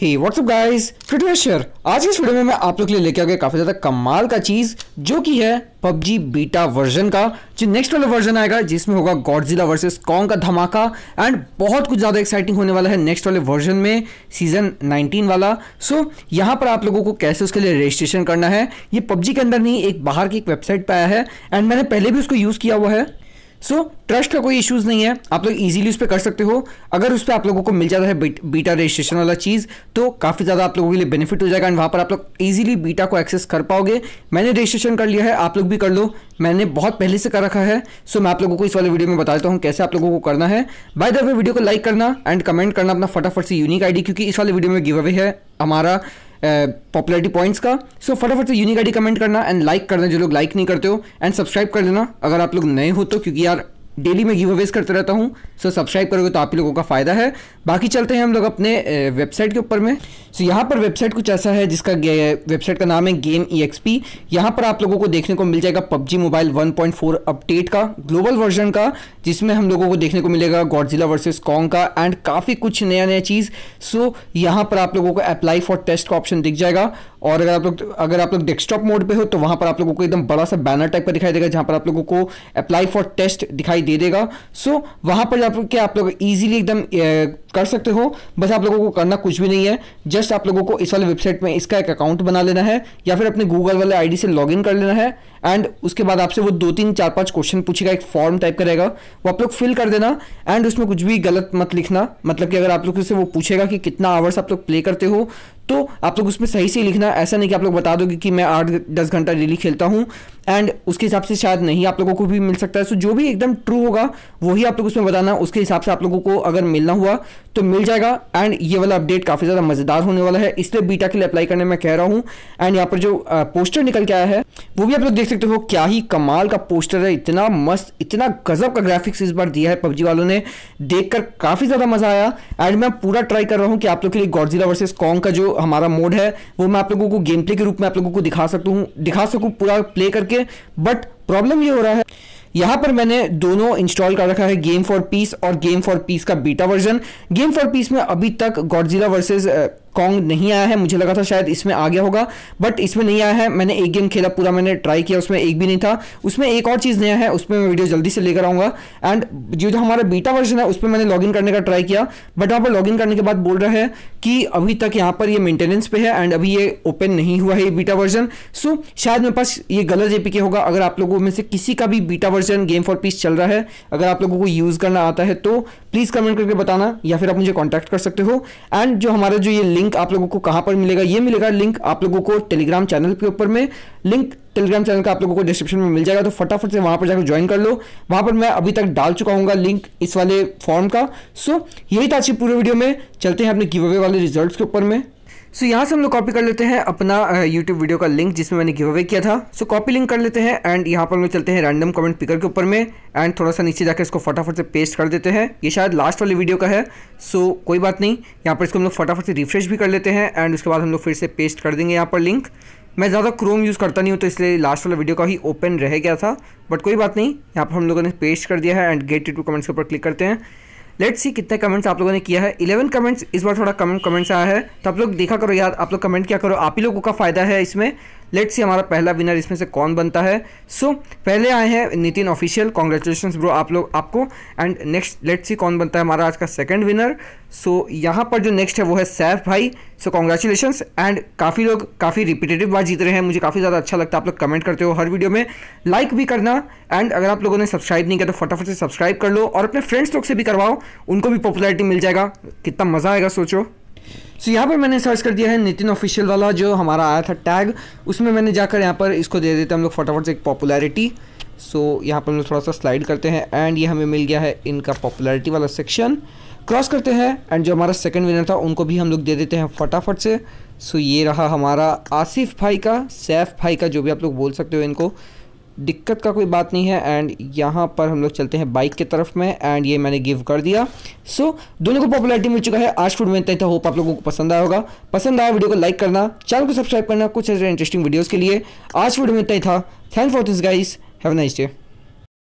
ही WhatsApp guys share आज के इस वीडियो में मैं आप लोग के लिए लेके आ गया काफ़ी ज़्यादा कमाल का चीज़ जो कि है पबजी बीटा वर्जन का जो नेक्स्ट वाला वर्जन आएगा जिसमें होगा गॉडजिला वर्सेस कॉन्ग का धमाका एंड बहुत कुछ ज़्यादा एक्साइटिंग होने वाला है नेक्स्ट वाले वर्जन में सीजन 19 वाला सो so, यहाँ पर आप लोगों को कैसे उसके लिए रजिस्ट्रेशन करना है ये पबजी के अंदर नहीं एक बाहर की एक वेबसाइट पर आया है एंड मैंने पहले भी उसको यूज़ किया हुआ है सो ट्रस्ट का कोई इश्यूज नहीं है आप लोग इजीली उस पर कर सकते हो अगर उस पर आप लोगों को मिल जाता है बीटा रजिस्ट्रेशन वाला चीज़ तो काफ़ी ज़्यादा आप लोगों के लिए बेनिफिट हो जाएगा एंड वहाँ पर आप लोग इजीली बीटा को एक्सेस कर पाओगे मैंने रजिस्ट्रेशन कर लिया है आप लोग भी कर लो मैंने बहुत पहले से कर रखा है सो मैं आप लोगों को इस वाले वीडियो में बता देता हूँ कैसे आप लोगों को करना है बाय द वे वीडियो को लाइक करना एंड कमेंट करना अपना फटाफट से यूनिक आईडी क्योंकि इस वाले वीडियो में गिव अवे है हमारा पॉपुलरिटी पॉइंट्स का सो so, फटाफट से यूनिक आईडी कमेंट करना एंड लाइक करना जो लोग लाइक नहीं करते हो एंड सब्सक्राइब कर लेना अगर आप लोग नए हो तो क्योंकि यार डेली मैं गिव अवेज करते रहता हूँ सो सब्सक्राइब करोगे तो आप ही लोगों का फ़ायदा है बाकी चलते हैं हम लोग अपने वेबसाइट के ऊपर में सो यहाँ पर वेबसाइट कुछ ऐसा है जिसका वेबसाइट का नाम है गेम ई एक्स पी यहाँ पर आप लोगों को देखने को मिल जाएगा पबजी मोबाइल 1.4 अपडेट का ग्लोबल वर्जन का जिसमें हम लोगों को देखने को मिलेगा गॉडजिला वर्सेज कॉन्ग का एंड काफ़ी कुछ नया नया चीज़ सो so, यहाँ पर आप लोगों को अप्लाई फॉर टेस्ट का ऑप्शन दिख जाएगा और अगर आप लोग अगर आप लोग डेस्कटॉप मोड पे हो तो वहाँ पर आप लोगों को एकदम बड़ा सा बैनर टाइप का दिखाई देगा जहाँ पर आप लोगों को अप्लाई फॉर टेस्ट दिखाई दे देगा सो वहां वहाँ पर आप लोग क्या आप लोग ईजिली एकदम कर सकते हो बस आप लोगों को करना कुछ भी नहीं है जस्ट आप लोगों को इस वाले वेबसाइट में इसका एक अकाउंट बना लेना है या फिर अपने गूगल वाले आईडी से लॉगिन कर लेना है एंड उसके बाद आपसे वो दो तीन चार पांच क्वेश्चन पूछेगा एक फॉर्म टाइप का रहेगा वो आप लोग फिल कर देना एंड उसमें कुछ भी गलत मत लिखना मतलब कि अगर आप लोग से वो पूछेगा कि कितना आवर्स आप लोग प्ले करते हो तो आप लोग उसमें सही से लिखना ऐसा नहीं कि आप लोग बता दोगे कि मैं आठ दस घंटा डेली खेलता हूँ एंड उसके हिसाब से शायद नहीं आप लोगों को भी मिल सकता है सो जो भी एकदम ट्रू होगा वही आप लोग उसमें बताना उसके हिसाब से आप लोगों को अगर मिलना हुआ तो मिल जाएगा एंड ये वाला अपडेट काफ़ी ज़्यादा मज़ेदार होने वाला है इसलिए बीटा के लिए अप्लाई करने में कह रहा हूँ एंड यहाँ पर जो पोस्टर निकल के आया है वो भी आप लोग देख सकते हो क्या ही कमाल का पोस्टर है इतना मस्त इतना गजब का ग्राफिक्स इस बार दिया है पबजी वालों ने देखकर काफ़ी ज़्यादा मज़ा आया एंड मैं पूरा ट्राई कर रहा हूँ कि आप लोग के लिए गॉडजिला वर्सेज कॉन्ग का जो हमारा मोड है वो मैं आप लोगों को गेम प्ले के रूप में आप लोगों को दिखा सकता हूँ दिखा सकूँ पूरा प्ले करके बट प्रॉब्लम ये हो रहा है यहाँ पर मैंने दोनों इंस्टॉल कर रखा है गेम फॉर पीस और गेम फॉर पीस का beta version game for peace में अभी तक गॉडजिला वर्सेस कॉन्ग नहीं आया है मुझे लगा था शायद इसमें आ गया होगा बट इसमें नहीं आया है मैंने एक गेम खेला पूरा मैंने ट्राई किया उसमें एक भी नहीं था उसमें एक और चीज़ नया है उसमें मैं वीडियो जल्दी से लेकर आऊँगा एंड जो जो हमारा बीटा वर्जन है उस पर मैंने लॉगिन करने का ट्राई किया बट वहाँ पर लॉगिन करने के बाद बोल रहा है कि अभी तक यहाँ पर ये मेंटेनेंस पे है एंड अभी ये ओपन नहीं हुआ है ये बीटा वर्जन सो शायद मेरे पास ये गलत के होगा अगर आप लोगों में से किसी का भी beta version game for peace चल रहा है अगर आप लोगों को यूज़ करना आता है तो प्लीज़ कमेंट करके बताना या फिर आप मुझे कॉन्टैक्ट कर सकते हो एंड जो हमारा जो ये लिंक लिंक आप लोगों को कहाँ पर मिलेगा ये मिलेगा लिंक आप लोगों को टेलीग्राम चैनल के ऊपर में लिंक टेलीग्राम चैनल का आप लोगों को डिस्क्रिप्शन में मिल जाएगा तो फटाफट से वहाँ पर जाकर ज्वाइन कर लो वहाँ पर मैं अभी तक डाल चुका हूँ लिंक इस वाले फॉर्म का सो यही था पूरे वीडियो में चलते हैं अपने गिव अवे वाले रिजल्ट के ऊपर में सो so, यहाँ से हम लोग कॉपी कर लेते हैं अपना यूट्यूब वीडियो का लिंक जिसमें मैंने गिव अवे किया था सो so, कॉपी लिंक कर लेते हैं एंड यहाँ पर हम लोग चलते हैं रैंडम कमेंट पिकर के ऊपर में एंड थोड़ा सा नीचे जाकर इसको फटाफट से पेस्ट कर देते हैं ये शायद लास्ट वाली वीडियो का है सो so, कोई बात नहीं यहाँ पर इसको हम लोग फटाफट से रिफ्रेश भी कर लेते हैं एंड उसके बाद हम लोग फिर से पेस्ट कर देंगे यहाँ पर लिंक मैं ज़्यादा क्रोम यूज़ करता नहीं हूँ तो इसलिए लास्ट वाला वीडियो का ही ओपन रह गया था बट कोई बात नहीं यहाँ पर हम लोगों ने पेस्ट कर दिया है एंड गेट टू कमेंट्स के ऊपर क्लिक करते हैं लेट्स सी कितने कमेंट्स आप लोगों ने किया है इलेवन कमेंट्स इस बार थोड़ा कम कमेंट्स आया है तो आप लोग देखा करो यार आप लोग कमेंट क्या करो आप ही लोगों का फ़ायदा है इसमें लेट्स सी हमारा पहला विनर इसमें से कौन बनता है सो so, पहले आए हैं नितिन ऑफिशियल कॉन्ग्रेचुलेशन ब्रो आप लोग आपको एंड नेक्स्ट लेट्स सी कौन बनता है हमारा आज का सेकेंड विनर सो so, यहाँ पर जो नेक्स्ट है वो है सैफ भाई सो कॉन्ग्रेचुलेशन एंड काफ़ी लोग काफ़ी रिपीटेटिव बार जीत रहे हैं मुझे काफ़ी ज़्यादा अच्छा लगता है आप लोग कमेंट करते हो हर वीडियो में लाइक भी करना एंड अगर आप लोगों ने सब्सक्राइब नहीं किया तो फटाफट से सब्सक्राइब कर लो और अपने फ्रेंड्स लोग से भी करवाओ उनको भी पॉपुलरिटी मिल जाएगा कितना मज़ा आएगा सोचो सो यहाँ पर मैंने सर्च कर दिया है नितिन ऑफिशियल वाला जो हमारा आया था टैग उसमें मैंने जाकर यहाँ पर इसको दे देते हम लोग फटाफट से एक पॉपुलैरिटी सो यहाँ पर हम लोग थोड़ा सा स्लाइड करते हैं एंड ये हमें मिल गया है इनका पॉपुलैरिटी वाला सेक्शन क्रॉस करते हैं एंड जो हमारा सेकेंड विनर था उनको भी हम लोग दे देते हैं फटाफट से सो ये रहा हमारा आसिफ भाई का सैफ भाई का जो भी आप लोग बोल सकते हो इनको दिक्कत का कोई बात नहीं है एंड यहाँ पर हम लोग चलते हैं बाइक की तरफ में एंड ये मैंने गिव कर दिया सो so, दोनों को पॉपुलैरिटी मिल चुका है आज फूड में इतना था होप आप लोगों को पसंद आया होगा पसंद आया वीडियो को लाइक करना चैनल को सब्सक्राइब करना कुछ ऐसे इंटरेस्टिंग वीडियोज़ के लिए आज फूड में इतना था thank for this guys have nice day